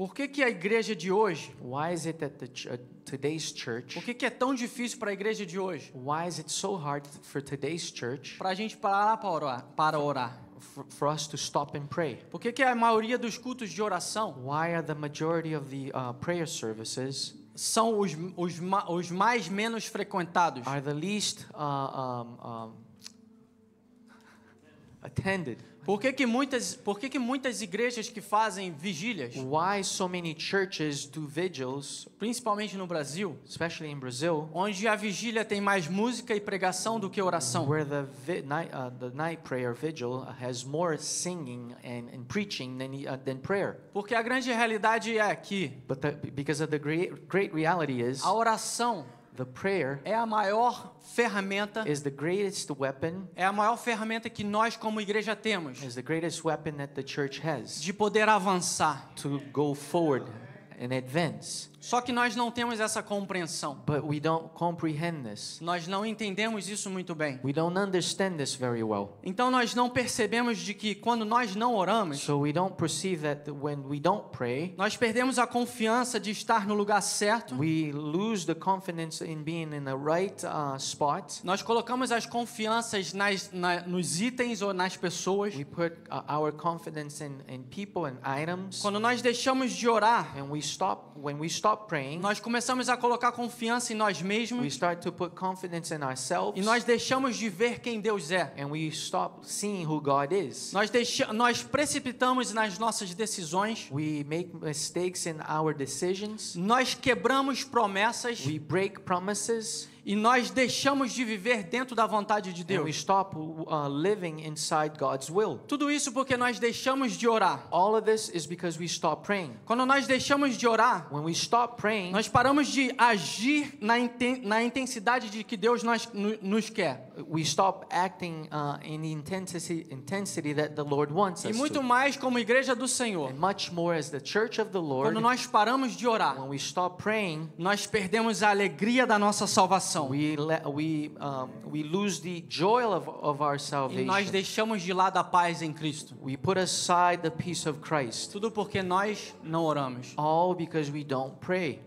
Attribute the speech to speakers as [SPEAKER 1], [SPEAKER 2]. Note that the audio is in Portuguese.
[SPEAKER 1] Por que, que a igreja de hoje? Why is it that the ch uh, today's church? Por que, que é tão difícil para a igreja de hoje? Why is it so hard for today's church? Para a gente parar para orar, para orar. For, for us to stop and pray. Por que, que é a maioria dos cultos de oração? Why are the majority of the uh, prayer services? São os, os, os mais menos frequentados. Are the least uh, um, attended? Por que, que muitas por que, que muitas igrejas que fazem vigílias? Why so many churches do vigils? Principalmente no Brasil, especially in Brazil, onde a vigília tem mais música e pregação do que oração. Where the, night, uh, the night prayer vigil has more singing and, and preaching than, uh, than prayer. Porque a grande realidade é que But the, because of the great, great reality is a oração The prayer é a maior ferramenta is the greatest weapon é a maior ferramenta que nós como igreja temos is the greatest weapon that the church has de poder avançar to go forward in advance. Só que nós não temos essa compreensão. But we don't comprehend this. Nós não entendemos isso muito bem. We don't understand this very well. Então nós não percebemos de que quando nós não oramos, so we don't perceive that when we don't pray, nós perdemos a confiança de estar no lugar certo. We lose the confidence in being in the right uh, spot. Nós colocamos as confianças nas, na, nos itens ou nas pessoas. We put uh, our confidence in, in people and items. Quando nós deixamos de orar, and we stop, when we stop praying, nós começamos a colocar confiança em nós mesmos. We start to put confidence in ourselves, e nós deixamos de ver quem Deus é. And we stop seeing who God is. Nós deixa, nós precipitamos nas nossas decisões. We make mistakes in our decisions. Nós quebramos promessas. We break promises e nós deixamos de viver dentro da vontade de Deus. we stop uh, living inside God's will. Tudo isso porque nós deixamos de orar. All of this is because we stop praying. Quando nós deixamos de orar, praying, nós paramos de agir na, inten na intensidade de que Deus nós, nos quer. Acting, uh, intensity, intensity e muito to. mais como igreja do Senhor. Lord, Quando nós paramos de orar, praying, nós perdemos a alegria da nossa salvação. We, we, um, we lose the joy of, of our salvation. E nós deixamos de lado a paz em Cristo. We put aside the peace of Christ. Tudo porque nós não oramos. All because we don't pray.